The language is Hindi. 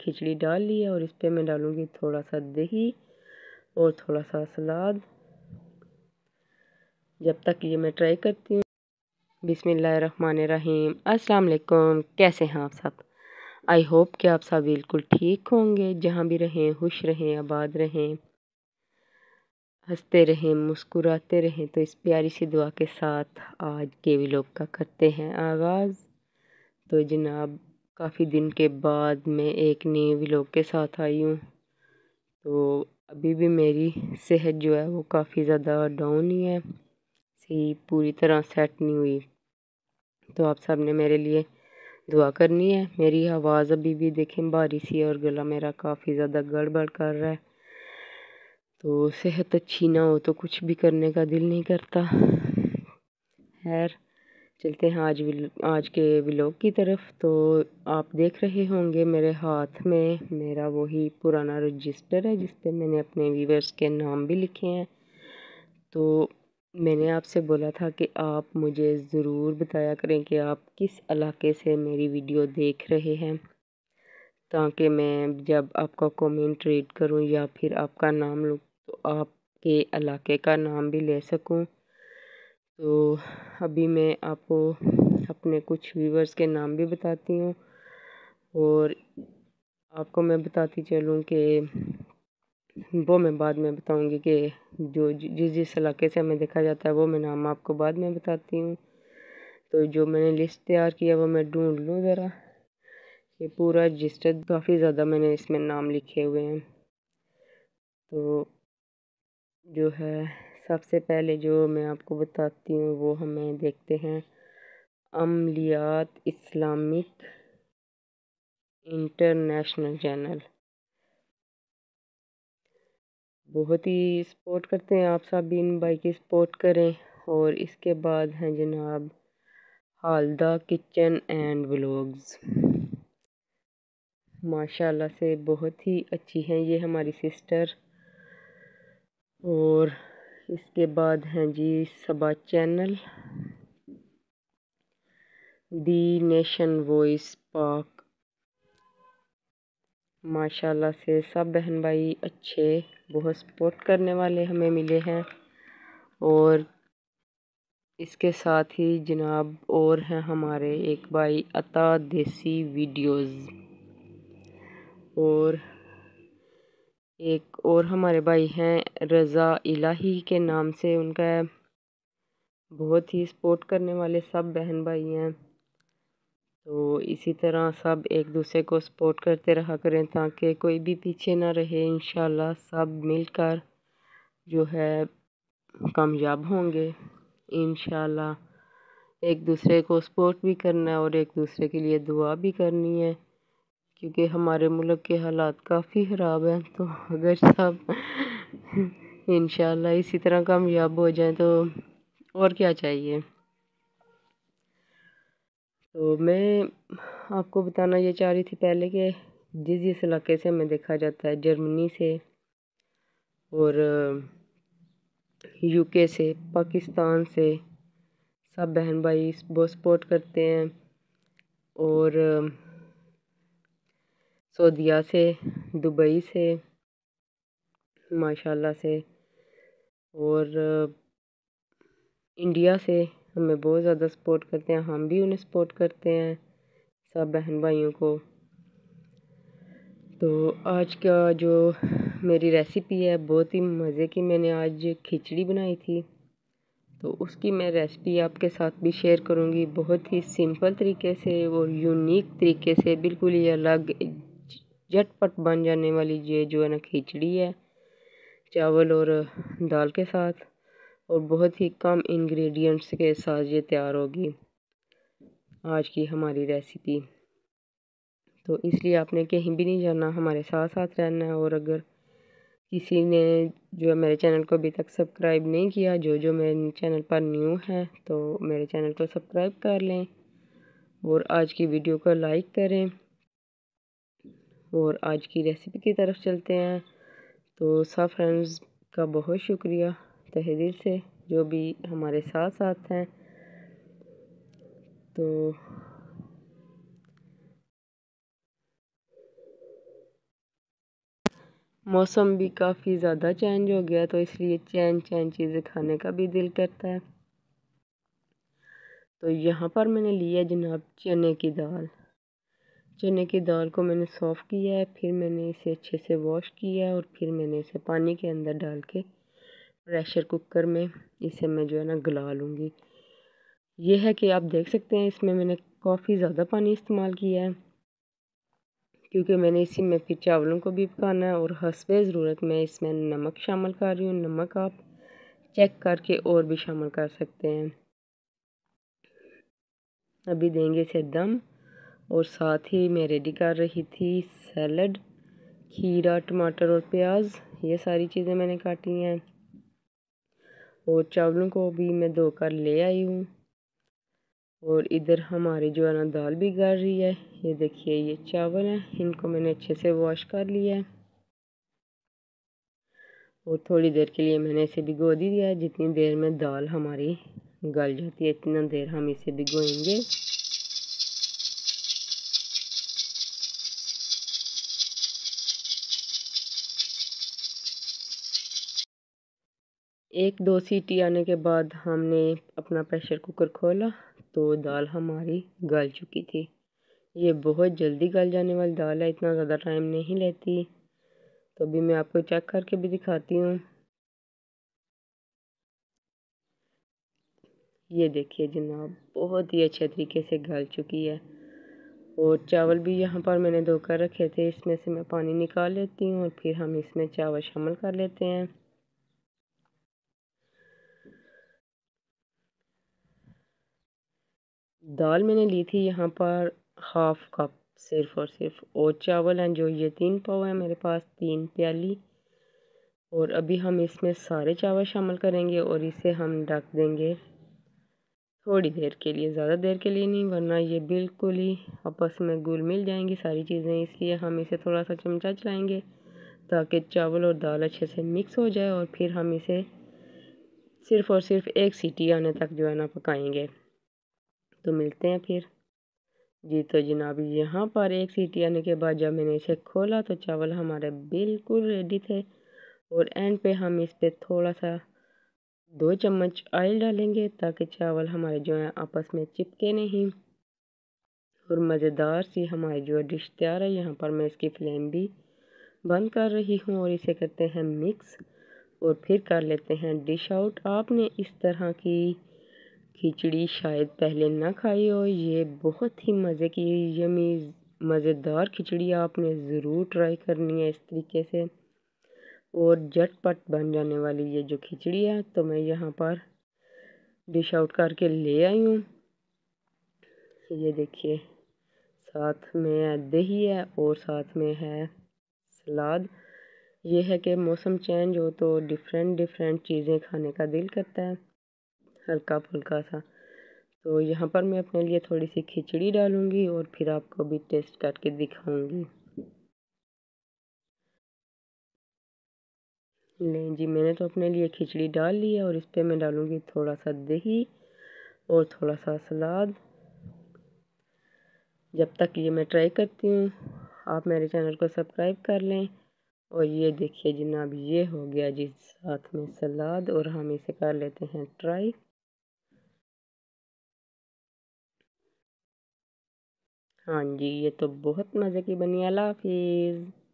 खिचड़ी डाल ली है और इस पर मैं डालूँगी थोड़ा सा दही और थोड़ा सा सलाद जब तक ये मैं ट्राई करती हूँ बिसमीम अस्सलाम वालेकुम कैसे हैं आप सब आई होप कि आप सब बिल्कुल ठीक होंगे जहाँ भी रहें खुश रहें आबाद रहें हंसते रहें मुस्कुराते रहें तो इस प्यारी सी दुआ के साथ आज के भी लोग का करते हैं आगाज़ तो जनाब काफ़ी दिन के बाद मैं एक नए व्लॉग के साथ आई हूँ तो अभी भी मेरी सेहत जो है वो काफ़ी ज़्यादा डाउन ही है सही पूरी तरह सेट नहीं हुई तो आप सब ने मेरे लिए दुआ करनी है मेरी आवाज़ अभी भी देखें भारी सी है और गला मेरा काफ़ी ज़्यादा गड़बड़ कर रहा है तो सेहत अच्छी ना हो तो कुछ भी करने का दिल नहीं करता खैर चलते हैं आज आज के ब्लॉग की तरफ तो आप देख रहे होंगे मेरे हाथ में मेरा वही पुराना रजिस्टर है जिस पर मैंने अपने व्यूवर्स के नाम भी लिखे हैं तो मैंने आपसे बोला था कि आप मुझे ज़रूर बताया करें कि आप किस इलाके से मेरी वीडियो देख रहे हैं ताकि मैं जब आपका कमेंट रीड करूं या फिर आपका नाम लूँ तो आपके इलाके का नाम भी ले सकूँ तो अभी मैं आपको अपने कुछ व्यूवर्स के नाम भी बताती हूँ और आपको मैं बताती चलूँ कि वो मैं बाद में बताऊँगी कि जो जिस जिस इलाके से हमें देखा जाता है वो मैं नाम आपको बाद में बताती हूँ तो जो मैंने लिस्ट तैयार किया वो मैं ढूंढ लूँ ज़रा ये पूरा रजिस्टर काफ़ी ज़्यादा मैंने इसमें नाम लिखे हुए हैं तो जो है सबसे पहले जो मैं आपको बताती हूँ वो हमें देखते हैं अमलियात इस्लामिक इंटरनेशनल चैनल बहुत ही सपोर्ट करते हैं आप सब भी इन बाइक की सपोर्ट करें और इसके बाद हैं जनाब हालदा किचन एंड व्लॉग्स माशाल्लाह से बहुत ही अच्छी हैं ये हमारी सिस्टर और इसके बाद हैं जी Saba channel the nation voice Pak माशाल्लाह से सब बहन भाई अच्छे बहुत सपोर्ट करने वाले हमें मिले हैं और इसके साथ ही जनाब और हैं हमारे एक भाई अता देसी वीडियोस और एक और हमारे भाई हैं रज़ा इलाही के नाम से उनका बहुत ही सपोर्ट करने वाले सब बहन भाई हैं तो इसी तरह सब एक दूसरे को सपोर्ट करते रहा करें ताकि कोई भी पीछे ना रहे इन सब मिलकर जो है कामयाब होंगे इन एक दूसरे को सपोर्ट भी करना है और एक दूसरे के लिए दुआ भी करनी है क्योंकि हमारे मुल्क के हालात काफ़ी ख़राब हैं तो अगर सब इन इसी तरह कामयाब हो जाए तो और क्या चाहिए तो मैं आपको बताना ये चाह रही थी पहले कि जिस जिस इलाके से हमें देखा जाता है जर्मनी से और यूके से पाकिस्तान से सब बहन भाई बहुत सपोर्ट करते हैं और सऊदिया से दुबई से माशाल्लाह से और इंडिया से हमें बहुत ज़्यादा सपोर्ट करते हैं हम भी उन्हें सपोर्ट करते हैं सब बहन भाइयों को तो आज का जो मेरी रेसिपी है बहुत ही मज़े की मैंने आज खिचड़ी बनाई थी तो उसकी मैं रेसिपी आपके साथ भी शेयर करूंगी बहुत ही सिंपल तरीके से और यूनिक तरीके से बिल्कुल ही अलग झटपट बन जाने वाली ये जो है ना खिचड़ी है चावल और दाल के साथ और बहुत ही कम इंग्रेडिएंट्स के साथ ये तैयार होगी आज की हमारी रेसिपी तो इसलिए आपने कहीं भी नहीं जाना हमारे साथ साथ रहना है और अगर किसी ने जो है मेरे चैनल को अभी तक सब्सक्राइब नहीं किया जो जो मेरे चैनल पर न्यू है तो मेरे चैनल को सब्सक्राइब कर लें और आज की वीडियो को लाइक करें और आज की रेसिपी की तरफ चलते हैं तो सब फ्रेंड्स का बहुत शुक्रिया तहे से जो भी हमारे साथ साथ हैं तो मौसम भी काफ़ी ज़्यादा चेंज हो गया तो इसलिए चैन चैन चीज़ें खाने का भी दिल करता है तो यहाँ पर मैंने लिया जनाब चने की दाल चने की दाल को मैंने सॉफ़ किया है फिर मैंने इसे अच्छे से वॉश किया और फिर मैंने इसे पानी के अंदर डाल के प्रेशर कुकर में इसे मैं जो है ना गला लूँगी ये है कि आप देख सकते हैं इसमें मैंने काफ़ी ज़्यादा पानी इस्तेमाल किया है क्योंकि मैंने इसी में फिर चावलों को भी पकाना है और हंसवे ज़रूरत में इसमें नमक शामिल कर रही हूँ नमक आप चेक करके और भी शामिल कर सकते हैं अभी देंगे इसे दम और साथ ही मैं रेडी कर रही थी सैलड खीरा टमाटर और प्याज ये सारी चीज़ें मैंने काटी हैं और चावलों को भी मैं धोकर ले आई हूँ और इधर हमारी जो है ना दाल भी गल रही है ये देखिए ये चावल हैं इनको मैंने अच्छे से वॉश कर लिया है और थोड़ी देर के लिए मैंने इसे भिगो दी दिया है जितनी देर में दाल हमारी गल जाती है इतना देर हम इसे भिगोएंगे एक दो सीटी आने के बाद हमने अपना प्रेशर कुकर खोला तो दाल हमारी गल चुकी थी ये बहुत जल्दी गल जाने वाली दाल है इतना ज़्यादा टाइम नहीं लेती तो अभी मैं आपको चेक करके भी दिखाती हूँ ये देखिए जनाब बहुत ही अच्छे तरीके से गल चुकी है और चावल भी यहाँ पर मैंने धोकर रखे थे इसमें से मैं पानी निकाल लेती हूँ और फिर हम इसमें चावल शामिल कर लेते हैं दाल मैंने ली थी यहाँ पर हाफ़ कप सिर्फ और सिर्फ और चावल हैं जो ये तीन पाव है मेरे पास तीन प्याली और अभी हम इसमें सारे चावल शामिल करेंगे और इसे हम ढक देंगे थोड़ी देर के लिए ज़्यादा देर के लिए नहीं वरना ये बिल्कुल ही आपस में गुल मिल जाएंगी सारी चीज़ें इसलिए हम इसे थोड़ा सा चमचा चलाएंगे ताकि चावल और दाल अच्छे से मिक्स हो जाए और फिर हम इसे सिर्फ़ और सिर्फ एक सीटी आने तक जो है ना पकाएंगे तो मिलते हैं फिर जी तो जनाब यहाँ पर एक सीटी आने के बाद जब मैंने इसे खोला तो चावल हमारे बिल्कुल रेडी थे और एंड पे हम इस पर थोड़ा सा दो चम्मच ऑयल डालेंगे ताकि चावल हमारे जो हैं आपस में चिपके नहीं और मज़ेदार सी हमारी जो डिश तैयार है यहाँ पर मैं इसकी फ्लेम भी बंद कर रही हूँ और इसे करते हैं मिक्स और फिर कर लेते हैं डिश आउट आपने इस तरह की खिचड़ी शायद पहले ना खाई हो ये बहुत ही मज़े की यमी मज़ेदार खिचड़ी आपने ज़रूर ट्राई करनी है इस तरीके से और झटपट बन जाने वाली ये जो खिचड़ी है तो मैं यहाँ पर डिश आउट करके ले आई हूँ ये देखिए साथ में दही है और साथ में है सलाद ये है कि मौसम चेंज हो तो डिफरेंट डिफरेंट चीज़ें खाने का दिल करता है हल्का फुल्का सा तो यहाँ पर मैं अपने लिए थोड़ी सी खिचड़ी डालूँगी और फिर आपको भी टेस्ट करके दिखाऊँगी नहीं जी मैंने तो अपने लिए खिचड़ी डाल ली है और इस पर मैं डालूँगी थोड़ा सा दही और थोड़ा सा सलाद जब तक ये मैं ट्राई करती हूँ आप मेरे चैनल को सब्सक्राइब कर लें और ये देखिए जनाब ये हो गया जी साथ में सलाद और हम इसे कर लेते हैं ट्राई हाँ जी ये तो बहुत मज़े की बनी अल्लाह हाफ़िज़